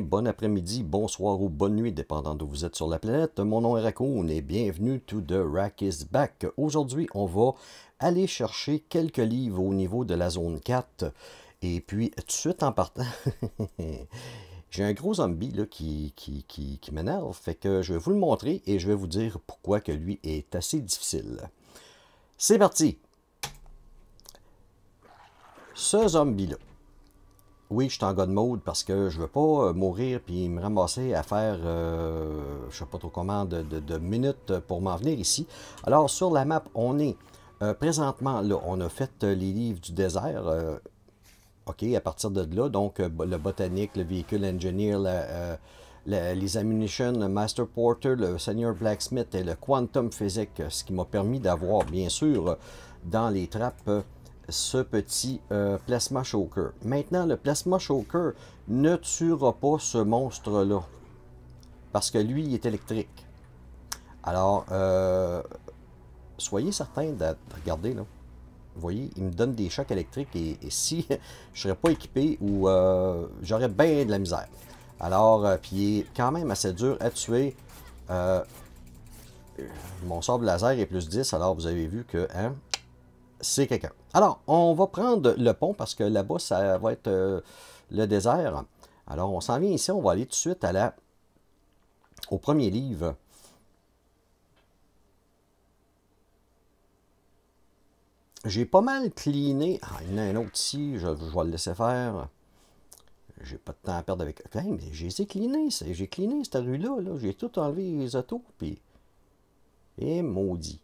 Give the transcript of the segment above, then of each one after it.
bon après-midi, bonsoir ou bonne nuit, dépendant d'où vous êtes sur la planète. Mon nom est Raccoon et bienvenue to The Rack is Back. Aujourd'hui, on va aller chercher quelques livres au niveau de la zone 4. Et puis, tout de suite en partant, j'ai un gros zombie qui, qui, qui, m'énerve. Fait que je vais vous le montrer et je vais vous dire pourquoi que lui est assez difficile. C'est parti! Ce zombie-là oui, je suis en God mode parce que je veux pas euh, mourir puis me ramasser à faire, je euh, je sais pas trop comment, de, minutes pour m'en venir ici. Alors, sur la map, on est euh, présentement, là, on a fait les livres du désert. OK, à partir de là, donc le botanique, le véhicule engineer, les ammunitions, le Master Porter, le Senior Blacksmith et le Quantum Physique, ce qui m'a permis d'avoir, bien sûr, dans les trappes ce petit euh, plasma choker. Maintenant, le plasma choker ne tuera pas ce monstre-là. Parce que lui, il est électrique. Alors, euh, soyez certain de regarder là. Vous voyez, il me donne des chocs électriques et, si je ne serais pas équipé ou euh, j'aurais bien de la misère. Alors, puis il est quand même assez dur à tuer. mon de laser est plus 10, alors vous avez vu que hein, c'est quelqu'un. Alors, on va prendre le pont parce que là-bas, ça va être euh, le désert. Alors, on s'en vient ici, on va aller tout de suite à la, au premier livre. J'ai pas mal cliné. Ah, il y en a un autre ici, je, vais le laisser faire. J'ai pas de temps à perdre avec. mais j'ai cleané, j'ai cliné cette rue-là. j'ai tout enlevé les autos, puis. Et maudit.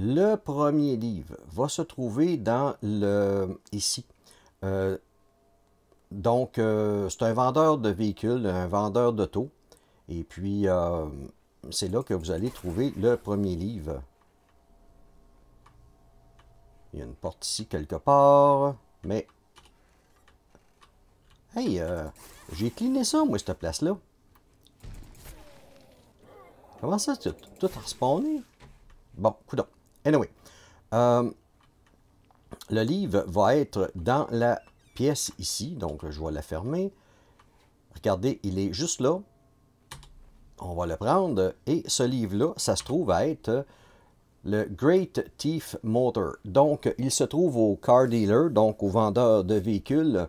Le premier livre va se trouver dans le ici. Euh, donc, euh, c'est un vendeur de véhicules, un vendeur d'auto. Et puis, euh, c'est là que vous allez trouver le premier livre. Il y a une porte ici quelque part, mais... Hey, j'ai cliné ça, moi, cette place-là. Comment ça, tout, tout respawné? Bon, coudons. Anyway, euh, le livre va être dans la pièce ici, donc je vais la fermer. Regardez, il est juste là. On va le prendre. Et ce livre-là, ça se trouve à être le Great Thief Motor. Donc, il se trouve au car dealer, donc au vendeur de véhicules.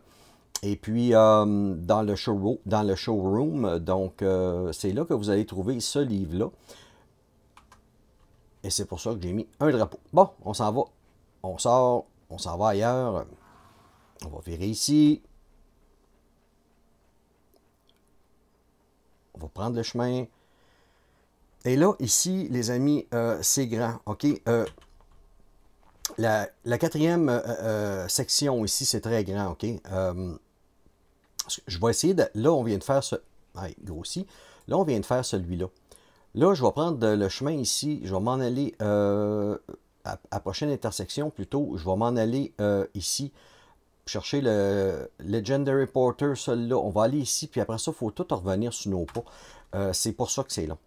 Et puis, euh, dans, le showroom, dans le showroom donc euh, c'est là que vous allez trouver ce livre-là. Et c'est pour ça que j'ai mis un drapeau. Bon, on s'en va. On sort. On s'en va ailleurs. On va virer ici. On va prendre le chemin. Et là, ici, les amis, euh, c'est grand. OK? Euh, la, quatrième euh, section ici, c'est très grand. OK? je vais essayer de... Là, on vient de faire ce... gros grossi. Là, on vient de faire celui-là. Là, je vais prendre le chemin ici. Je vais m'en aller euh, à, la prochaine intersection plutôt. Je vais m'en aller euh, ici chercher le Legendary Porter, celui-là. On va aller ici, puis après ça, il faut tout revenir sur nos pas. Euh, c'est pour ça que c'est long.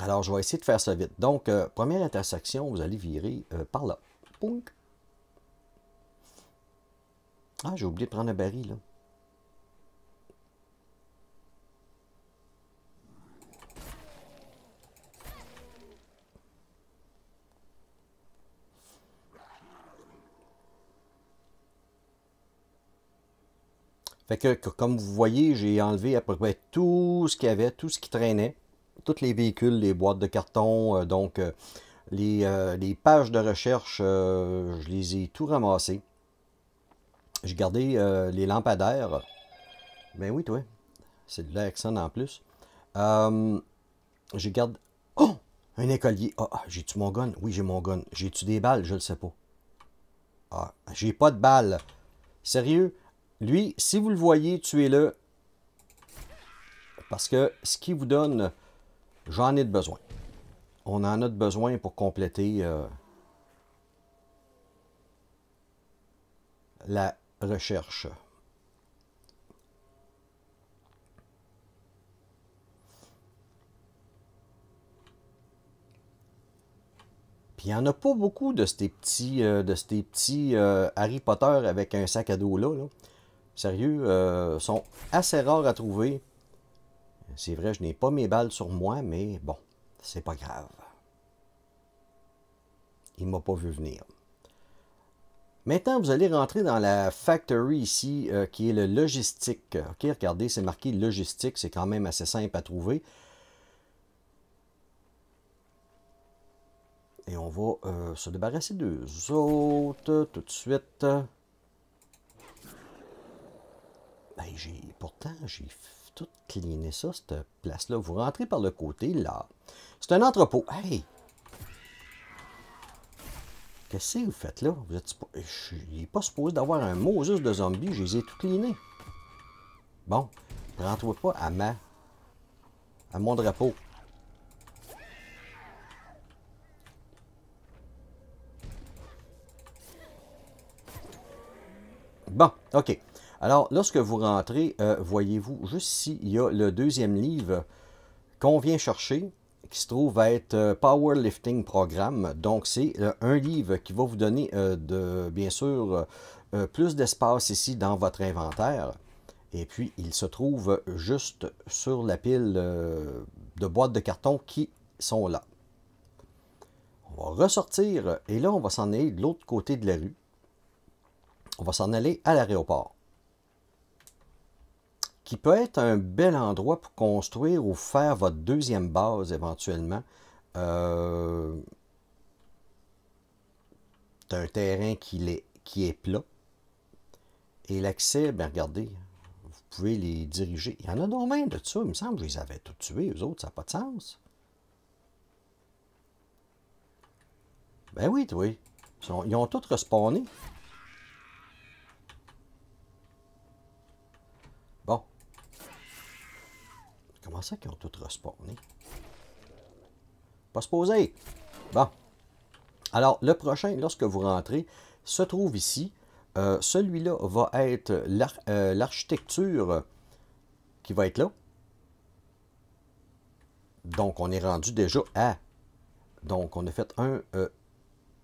Alors, je vais essayer de faire ça vite. Donc, première intersection, vous allez virer par là. Ah, j'ai oublié de prendre le baril, là. comme vous voyez, j'ai enlevé à peu près tout ce qu'il y avait, tout ce qui traînait, tous les véhicules, les boîtes de carton, euh, donc euh, euh, les, pages de recherche, je les ai tout ramassé. J'ai gardé les lampadaires. Ben oui, toi, c'est de l'Axon en plus. Hum, j'ai gardé... Oh! Un écolier. Ah, ah, j'ai-tu mon gun? Oui, j'ai mon gun. J'ai-tu des balles? Je le sais pas. Ah, j'ai pas de balles. Sérieux? Lui, si vous le voyez, tuez-le. Parce que ce qui vous donne, j'en ai de besoin. On en a de besoin pour compléter euh, la recherche. Puis il n'y en a pas beaucoup de ces petits, euh, de ces petits euh, Harry Potter avec un sac à dos là. là. Sérieux, euh, sont assez rares à trouver. C'est vrai, je n'ai pas mes balles sur moi, mais bon, c'est pas grave. Il m'a pas vu venir. Maintenant, vous allez rentrer dans la factory ici, euh, qui est le logistique. OK, regardez, c'est marqué logistique. C'est quand même assez simple à trouver. Et on va euh, se débarrasser d'eux autres tout de suite. Ben, pourtant, j'ai tout cligné ça, cette place-là. Vous rentrez par le côté, là. C'est un entrepôt. Hey! Qu'est-ce que vous faites là? Vous êtes, il pas supposé d'avoir un mot de zombies. Je les ai tout clinés. Bon, rentre pas à ma... à mon drapeau. Bon, OK. Alors, lorsque vous rentrez, euh, voyez-vous, juste ici, il y a le deuxième livre qu'on vient chercher, qui se trouve à être euh, Powerlifting Programme. Donc, c'est euh, un livre qui va vous donner, de, bien sûr, plus d'espace ici dans votre inventaire. Et puis, il se trouve juste sur la pile de boîtes de carton qui sont là. On va ressortir et là, on va s'en aller de l'autre côté de la rue. On va s'en aller à l'aéroport qui peut être un bel endroit pour construire ou faire votre deuxième base éventuellement. Euh, c'est un terrain qui est, qui est plat. Et l'accès, ben regardez, vous pouvez les diriger. Il y en a donc même de ça, il me semble que je les avais tous tués, eux autres, ça n'a pas de sens. Ben oui, oui. Ils, ont tous respawné. Comment ça qu'ils ont tout respawné? Pas se poser. Bon. Alors, le prochain, lorsque vous rentrez, se trouve ici. Euh, celui-là va être euh, l'architecture qui va être là. Donc, on est rendu déjà à... Donc, on a fait 1,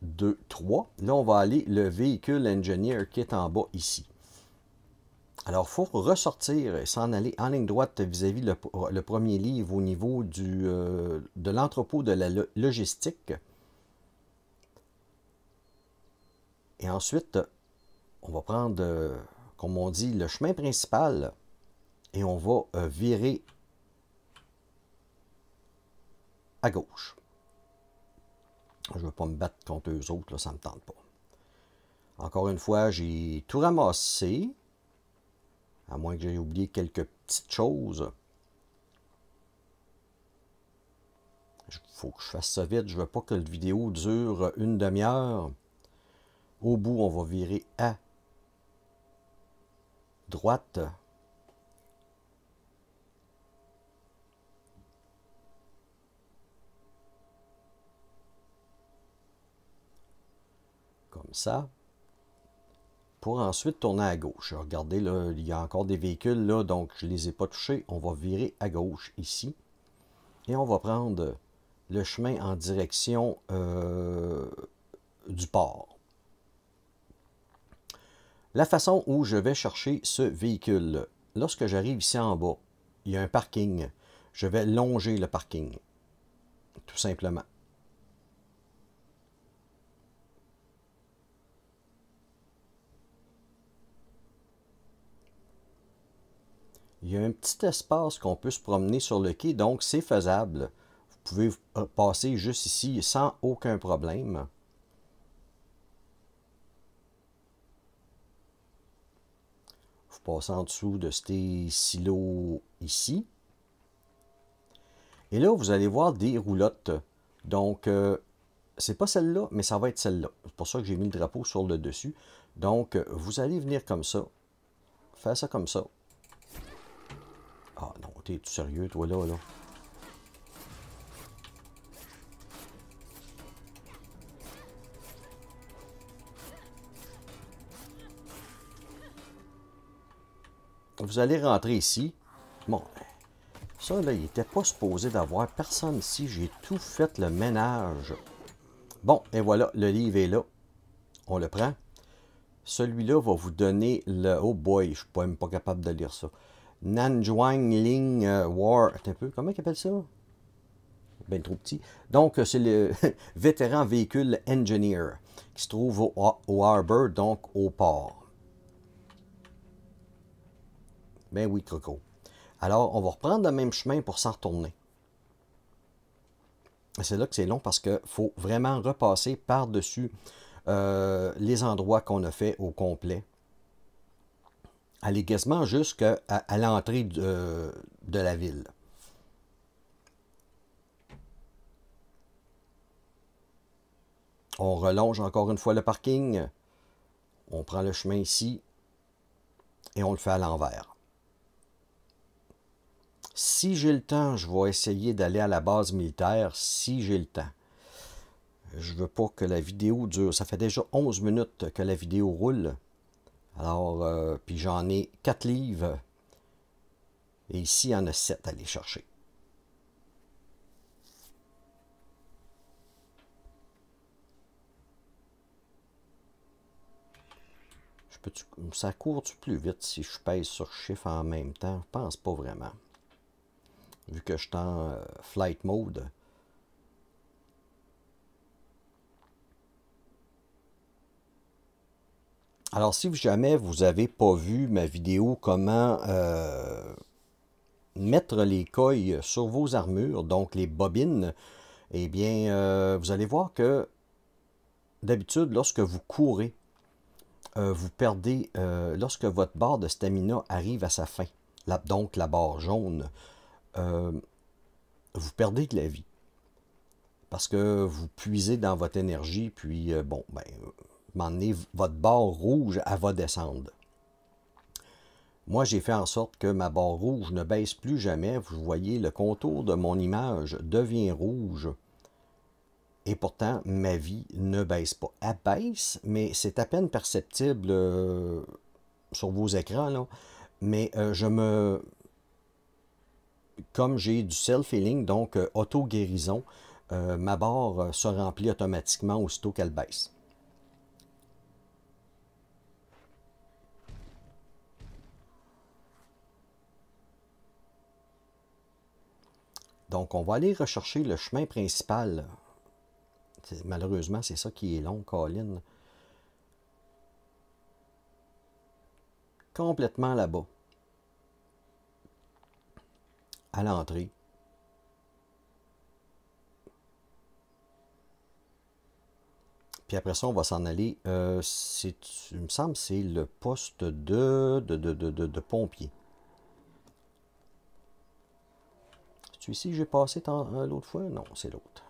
2, 3. Là, on va aller le véhicule engineer qui est en bas ici. Alors, il faut ressortir et s'en aller en ligne droite vis-à-vis le, premier livre au niveau euh, de l'entrepôt de la logistique. Et ensuite, on va prendre, euh, comme on dit, le chemin principal et on va euh, virer à gauche. Je ne veux pas me battre contre eux autres, là, ça ne me tente pas. Encore une fois, j'ai tout ramassé à moins que j'aie oublié quelques petites choses. Il faut que je fasse ça vite. Je ne veux pas que la vidéo dure une demi-heure. Au bout, on va virer à droite. Comme ça pour ensuite tourner à gauche. Regardez, là, il y a encore des véhicules, là, donc je ne les ai pas touchés. On va virer à gauche ici. Et on va prendre le chemin en direction euh, du port. La façon où je vais chercher ce véhicule, lorsque j'arrive ici en bas, il y a un parking. Je vais longer le parking, tout simplement. Il y a un petit espace qu'on peut se promener sur le quai, donc c'est faisable. Vous pouvez euh, passer juste ici sans aucun problème. Vous passez en dessous de ces silos ici. Et là, vous allez voir des roulottes. Donc, ce euh, c'est pas celle-là, mais ça va être celle-là. C'est pour ça que j'ai mis le drapeau sur le dessus. Donc, euh, vous allez venir comme ça. Faire ça comme ça. Ah non, t'es es sérieux, toi, là, là. Vous allez rentrer ici. Bon, ça, là, il n'était pas supposé d'avoir personne ici. J'ai tout fait le ménage. Bon, et voilà, le livre est là. On le prend. Celui-là va vous donner le... Oh boy, je ne suis même pas capable de lire ça. Nanjuang Ling euh, War. Un peu, comment ils appellent ça? Ben trop petit. Donc, euh, c'est le vétéran véhicule engineer qui se trouve au, harbor, donc au port. Ben oui, Croco. Alors, on va reprendre le même chemin pour s'en retourner. C'est là que c'est long parce qu'il faut vraiment repasser par-dessus euh, les endroits qu'on a fait au complet aller quasiment jusqu'à à, l'entrée de, euh, de la ville. On relonge encore une fois le parking. On prend le chemin ici et on le fait à l'envers. Si j'ai le temps, je vais essayer d'aller à la base militaire, si j'ai le temps. Je veux pas que la vidéo dure. Ça fait déjà 11 minutes que la vidéo roule. Alors, euh, puis j'en ai 4 livres. Et ici, il y en a 7 à aller chercher. Je peux ça court-tu plus vite si je pèse sur chiffre en même temps? Je pense pas vraiment. Vu que je suis en euh, flight mode, Alors, si jamais vous n'avez pas vu ma vidéo comment euh, mettre les coils sur vos armures, donc les bobines, eh bien, euh, vous allez voir que d'habitude, lorsque vous courez, euh, vous perdez, lorsque votre barre de stamina arrive à sa fin, donc la barre jaune, vous perdez de la vie parce que vous puisez dans votre énergie, puis bon, ben, m'emmener votre barre rouge, à va descendre. Moi, j'ai fait en sorte que ma barre rouge ne baisse plus jamais. Vous voyez, le contour de mon image devient rouge. Et pourtant, ma vie ne baisse pas. Elle baisse, mais c'est à peine perceptible euh, sur vos écrans. Mais euh, je me... Comme j'ai du self-healing, donc euh, auto-guérison, ma barre se remplit automatiquement aussitôt qu'elle baisse. Donc, on va aller rechercher le chemin principal. Malheureusement, c'est ça qui est long, Colin. Complètement là-bas. À l'entrée. Puis après ça, on va s'en aller. Euh, il me semble c'est le poste de, de, de pompier. Celui-ci, j'ai passé euh, l'autre fois? Non, c'est l'autre.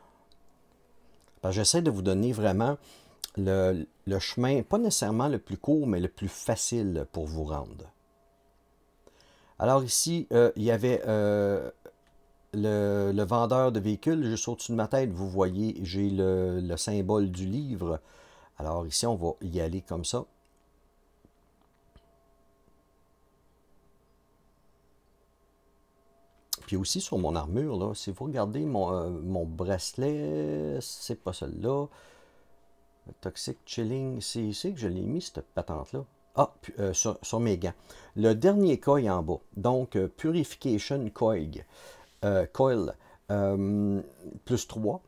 J'essaie de vous donner vraiment le, chemin, pas nécessairement le plus court, mais le plus facile pour vous rendre. Alors ici, euh, il y avait euh, le, vendeur de véhicules. Juste au-dessus de ma tête, vous voyez, j'ai le, symbole du livre. Alors ici, on va y aller comme ça. Puis aussi sur mon armure, là, si vous regardez mon, euh, mon bracelet, c'est pas celui là Toxic Chilling, c'est ici que je l'ai mis, cette patente-là. Ah, euh, sur, mes gants. Le dernier coil en bas, donc euh, Purification Coil, coil plus 3.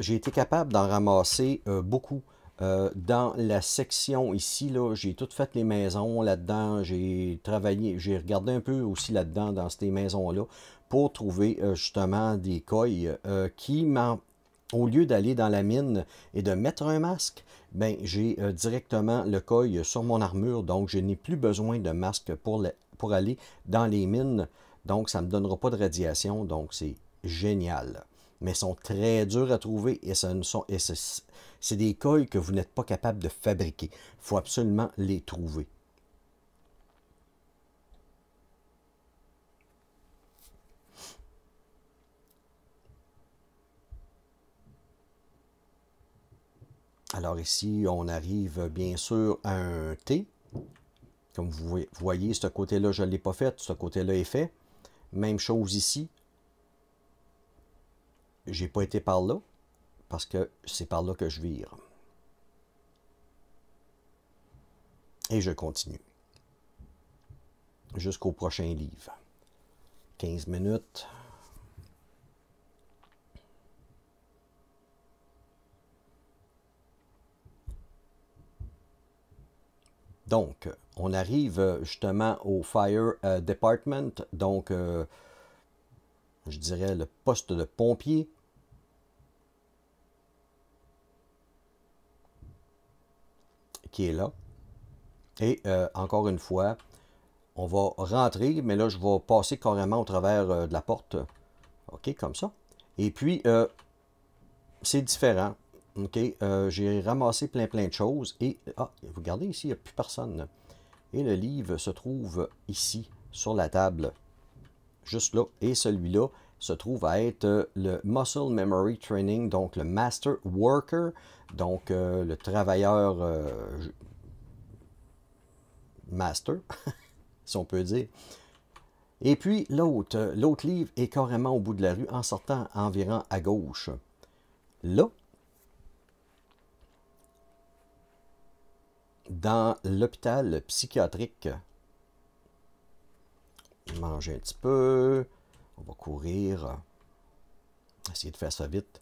J'ai été capable d'en ramasser beaucoup. Euh, dans la section ici, là, j'ai tout fait les maisons là-dedans. J'ai travaillé, j'ai regardé un peu aussi là-dedans, dans ces maisons-là, pour trouver euh, justement des coilles euh, qui au lieu d'aller dans la mine et de mettre un masque, ben, j'ai directement le coil sur mon armure, donc je n'ai plus besoin de masque pour, pour, aller dans les mines, donc ça ne me donnera pas de radiation, donc c'est génial. Mais ils sont très durs à trouver et, ça ne sont, c'est des coils que vous n'êtes pas capable de fabriquer. Il faut absolument les trouver. Alors ici, on arrive bien sûr à un T. Comme vous voyez, ce côté-là, je ne l'ai pas fait. Ce côté-là est fait. Même chose ici. J'ai pas été par là parce que c'est par là que je vire. Et je continue jusqu'au prochain livre. 15 minutes. Donc, on arrive euh, justement au Fire euh, Department, donc euh, je dirais le poste de pompier. qui est là. Et euh, encore une fois, on va rentrer, mais là, je vais passer carrément au travers euh, de la porte. OK, comme ça. Et puis, euh, c'est différent. OK, j'ai ramassé plein, plein de choses. Et, ah, vous regardez ici, il n'y a plus personne. Et le livre se trouve ici, sur la table. Juste là. Et celui-là se trouve à être euh, le Muscle Memory Training, donc le Master Worker, donc euh, le travailleur euh, master, si on peut dire. Et puis l'autre, l'autre livre est carrément au bout de la rue en sortant environ à gauche. Là, dans l'hôpital psychiatrique, manger un petit peu, on va courir. Essayer de faire ça vite.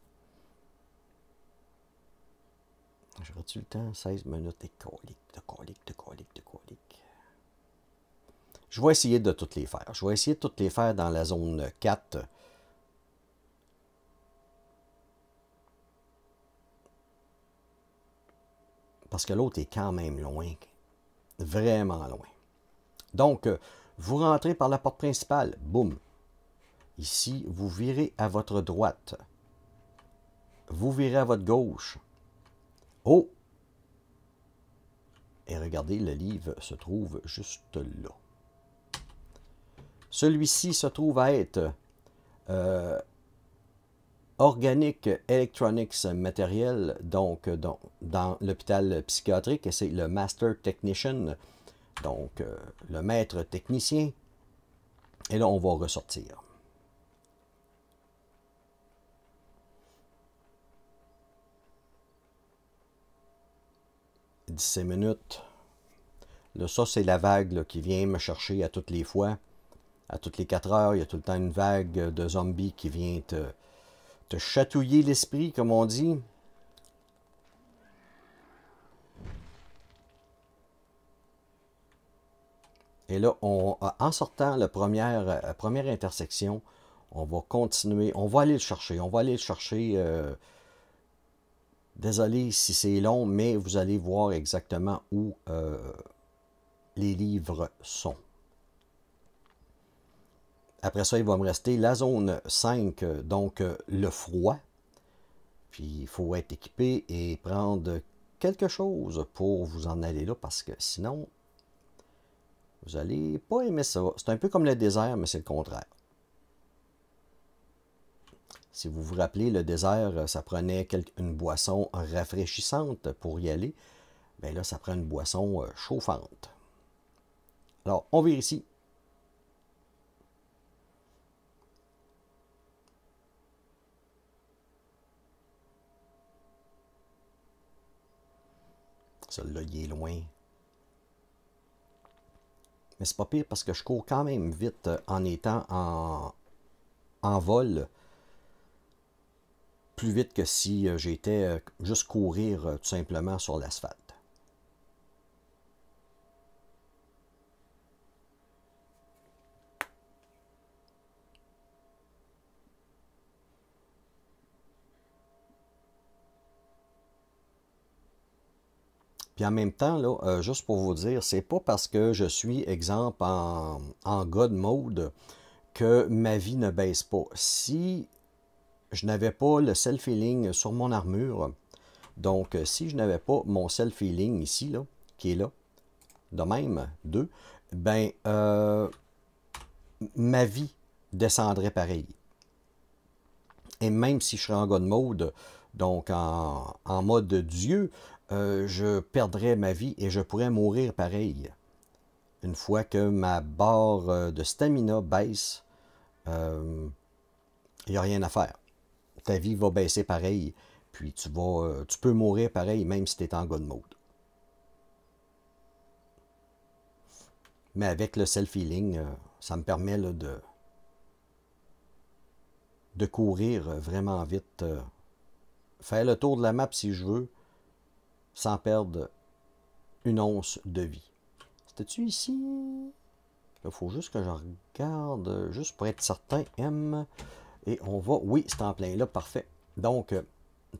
J'aurais-tu le temps? 16 minutes. De colique, de colique, de colique, de colique. Je vais essayer de toutes les faire. Je vais essayer de toutes les faire dans la zone 4. Parce que l'autre est quand même loin. Vraiment loin. Donc, euh, vous rentrez par la porte principale. Boum. Ici, vous virez à votre droite. Vous virez à votre gauche. Oh! Et regardez, le livre se trouve juste là. Celui-ci se trouve à être euh, Organic Electronics Materiel, donc dans, l'hôpital psychiatrique, et c'est le Master Technician, donc euh, le maître technicien. Et là, on va ressortir. 17 minutes. Là, ça, c'est la vague qui vient me chercher à toutes les fois. À toutes les 4 heures, il y a tout le temps une vague de zombies qui vient te, chatouiller l'esprit, comme on dit. Et là, on, en sortant la première, première intersection, on va continuer, on va aller le chercher, on va aller le chercher euh, Désolé si c'est long, mais vous allez voir exactement où euh, les livres sont. Après ça, il va me rester la zone 5, donc euh, le froid. Puis il faut être équipé et prendre quelque chose pour vous en aller là, parce que sinon, vous n'allez pas aimer ça. C'est un peu comme le désert, mais c'est le contraire. Si vous vous rappelez, le désert, euh, ça prenait une boisson rafraîchissante pour y aller. Bien là, ça prend une boisson euh, chauffante. Alors, on ici. Ça, là il est loin. Mais c'est pas pire parce que je cours quand même vite euh, en étant en vol plus vite que si euh, j'étais euh, juste courir euh, tout simplement sur l'asphalte. Puis en même temps, là, juste pour vous dire, c'est pas parce que je suis, exemple, en, en God mode que ma vie ne baisse pas. Si je n'avais pas le self-healing sur mon armure. Donc, euh, si je n'avais pas mon self-healing ici, là, qui est là, de même, deux, ben, euh, ma vie descendrait pareil. Et même si je serais en God mode, donc en, en mode Dieu, euh, je perdrais ma vie et je pourrais mourir pareil. Une fois que ma barre de stamina baisse, il n'y a rien à faire ta vie va baisser pareil, puis tu, vas, euh, tu peux mourir pareil, même si tu es en god mode. Mais avec le self-healing, euh, ça me permet de, de courir vraiment vite, euh, faire le tour de la map si je veux, sans perdre une once de vie. C'était-tu ici? Il faut juste que je regarde, juste pour être certain. M. Et on va, oui, c'est en plein là, parfait. Donc, euh,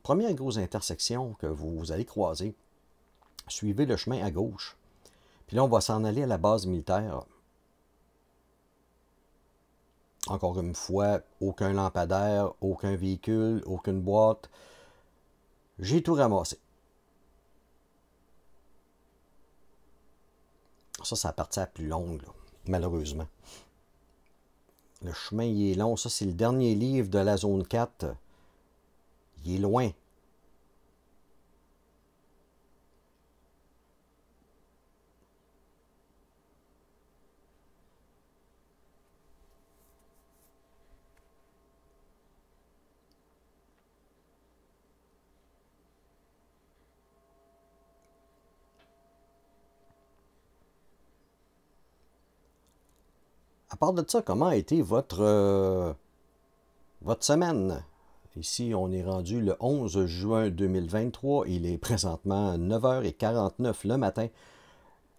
première grosse intersection que vous allez croiser, suivez le chemin à gauche. Puis là, on va s'en aller à la base militaire. Encore une fois, aucun lampadaire, aucun véhicule, aucune boîte. J'ai tout ramassé. Ça, ça appartient à plus longue, malheureusement. Le chemin, y est long. Ça, c'est le dernier livre de la zone 4. Il est loin. à part de ça, comment a été votre, euh, votre semaine? Ici, on est rendu le 11 juin 2023. Il est présentement 9h49 le matin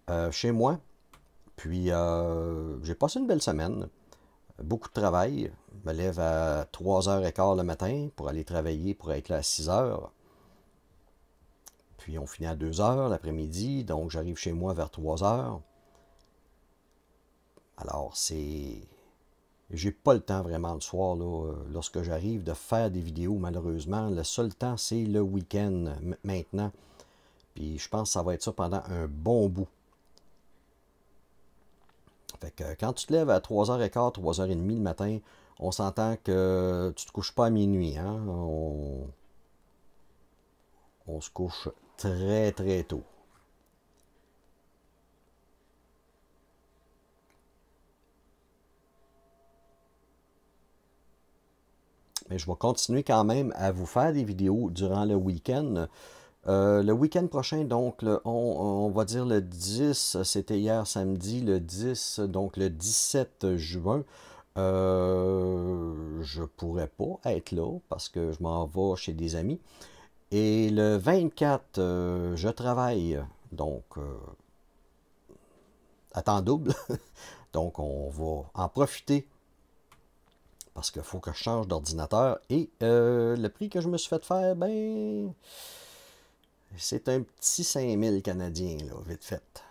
euh, chez moi. Puis, euh, j'ai passé une belle semaine. Beaucoup de travail. Je me lève à 3h15 le matin pour aller travailler, pour être là à 6h. Puis, on finit à 2h l'après-midi. Donc, j'arrive chez moi vers 3h. Alors, c'est. J'ai pas le temps vraiment le soir, là, euh, lorsque j'arrive, de faire des vidéos, malheureusement. Le seul temps, c'est le week-end maintenant. Puis je pense que ça va être ça pendant un bon bout. Fait que euh, quand tu te lèves à 3h15, 3h30 le matin, on s'entend que tu te couches pas à minuit. Hein? on se couche très très tôt. mais je vais continuer quand même à vous faire des vidéos durant le week-end. Euh, le week-end prochain, donc, on, va dire le 10, c'était hier samedi, le 10, donc le 17 juin, euh, je ne pourrai pas être là parce que je m'en vais chez des amis. Et le 24, euh, je travaille, donc, à temps double. donc, on va en profiter parce qu'il faut que je change d'ordinateur. Et euh, le prix que je me suis fait faire, ben, c'est un petit 5000 canadiens, là, vite fait.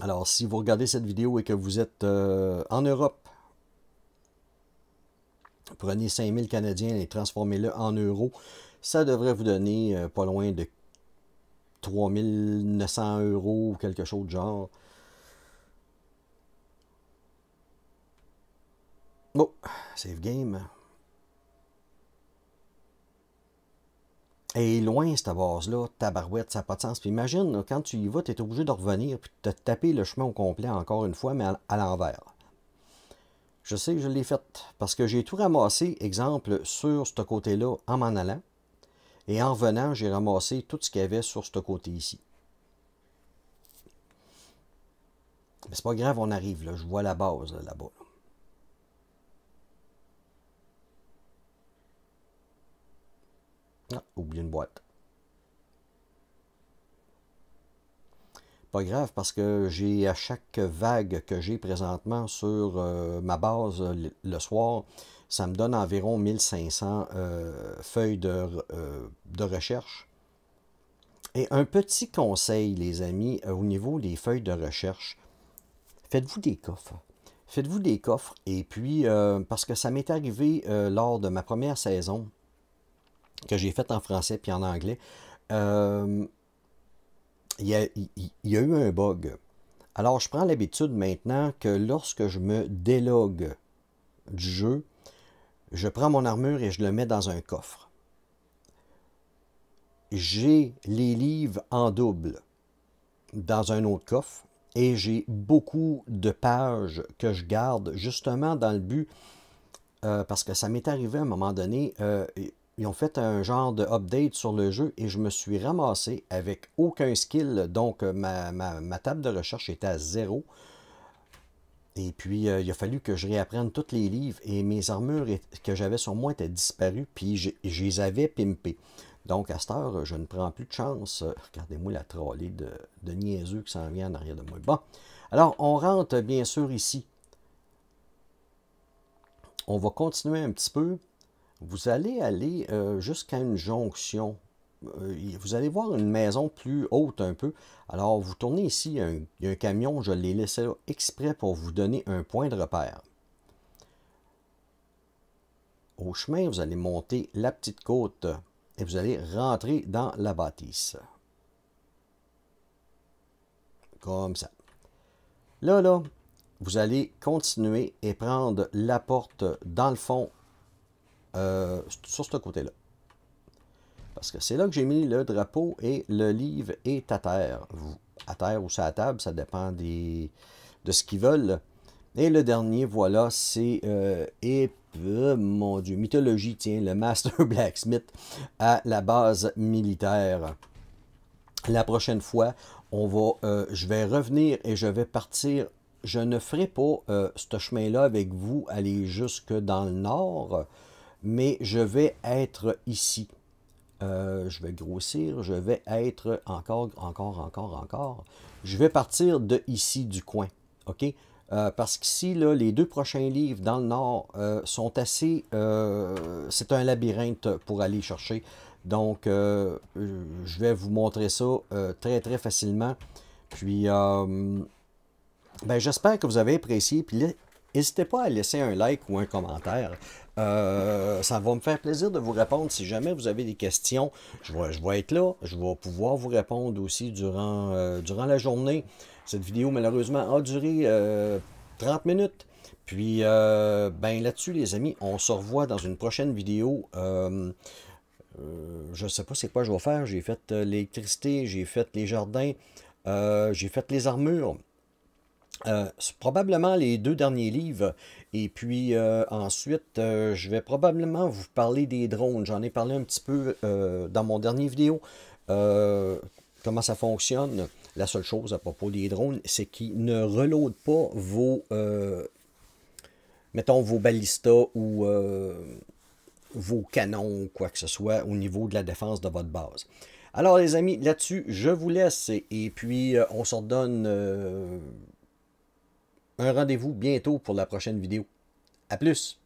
Alors, si vous regardez cette vidéo et que vous êtes euh, en Europe, prenez 5000 Canadiens et transformez-le en euros. Ça devrait vous donner euh, pas loin de 3900 euros ou quelque chose de genre. Bon, oh, save game. Et loin, cette base-là, Ta barouette, ça n'a pas de sens. Puis imagine, quand tu y vas, tu es obligé de revenir puis de te taper le chemin au complet encore une fois, mais à l'envers. Je sais que je l'ai fait parce que j'ai tout ramassé, exemple, sur ce côté-là en m'en allant. Et en revenant, j'ai ramassé tout ce qu'il y avait sur ce côté ici. Mais c'est pas grave, on arrive Je vois la base là-bas. Ah, oublie une boîte. Pas grave parce que j'ai à chaque vague que j'ai présentement sur euh, ma base le soir, ça me donne environ 1500 euh, feuilles de, euh, de, recherche. Et un petit conseil, les amis, euh, au niveau des feuilles de recherche, faites-vous des coffres. Faites-vous des coffres. Et puis, parce que ça m'est arrivé lors de ma première saison, que j'ai faite en français puis en anglais, il y, il y a eu un bug. Alors, je prends l'habitude maintenant que lorsque je me délogue du jeu, je prends mon armure et je le mets dans un coffre. J'ai les livres en double dans un autre coffre et j'ai beaucoup de pages que je garde justement dans le but, euh, parce que ça m'est arrivé à un moment donné, euh, ils ont fait un genre de update sur le jeu et je me suis ramassé avec aucun skill, donc euh, ma, ma table de recherche était à zéro. Et puis, euh, il a fallu que je réapprenne tous les livres et mes armures que j'avais sur moi étaient disparues, puis je, les avais pimpées. Donc, à cette heure, je ne prends plus de chance. Regardez-moi la trollée de, de niaiseux qui s'en vient en arrière de moi. Bon, alors, on rentre bien sûr ici. On va continuer un petit peu. Vous allez aller euh, jusqu'à une jonction euh, vous allez voir une maison plus haute un peu. Alors, vous tournez ici, il y a un camion, je l'ai laissé là exprès pour vous donner un point de repère. Au chemin, vous allez monter la petite côte et vous allez rentrer dans la bâtisse. Comme ça. Là, là, vous allez continuer et prendre la porte dans le fond euh, sur ce côté-là. Parce que c'est là que j'ai mis le drapeau et le livre est à terre. À terre ou sur la table, ça dépend de ce qu'ils veulent. Et le dernier, voilà, c'est euh, euh, mon Dieu, mythologie, tiens, le Master Blacksmith à la base militaire. La prochaine fois, on va, euh, je vais revenir et je vais partir. Je ne ferai pas ce chemin-là avec vous, aller jusque dans le nord, mais je vais être ici. Euh, je vais grossir, je vais être encore, encore, encore, encore. Je vais partir de ici, du coin, OK? Euh, parce qu'ici, les deux prochains livres dans le Nord euh, sont assez... Euh, c'est un labyrinthe pour aller chercher. Donc, je vais vous montrer ça très, très facilement. Puis, ben, j'espère que vous avez apprécié. Puis, n'hésitez pas à laisser un like ou un commentaire. Euh, ça va me faire plaisir de vous répondre. Si jamais vous avez des questions, je vais, être là. Je vais pouvoir vous répondre aussi durant, euh, durant la journée. Cette vidéo, malheureusement, a duré 30 euh, minutes. Puis, ben là-dessus, les amis, on se revoit dans une prochaine vidéo. je ne sais pas c'est quoi je vais faire. J'ai fait l'électricité, j'ai fait les jardins, j'ai fait les armures. probablement les deux derniers livres et puis euh, ensuite, euh, je vais probablement vous parler des drones. J'en ai parlé un petit peu euh, dans mon dernier vidéo. comment ça fonctionne. La seule chose à propos des drones, c'est qu'ils ne reloadent pas vos, mettons, vos balistas ou vos canons quoi que ce soit au niveau de la défense de votre base. Alors les amis, là-dessus, je vous laisse et puis on se redonne un rendez-vous bientôt pour la prochaine vidéo. À plus!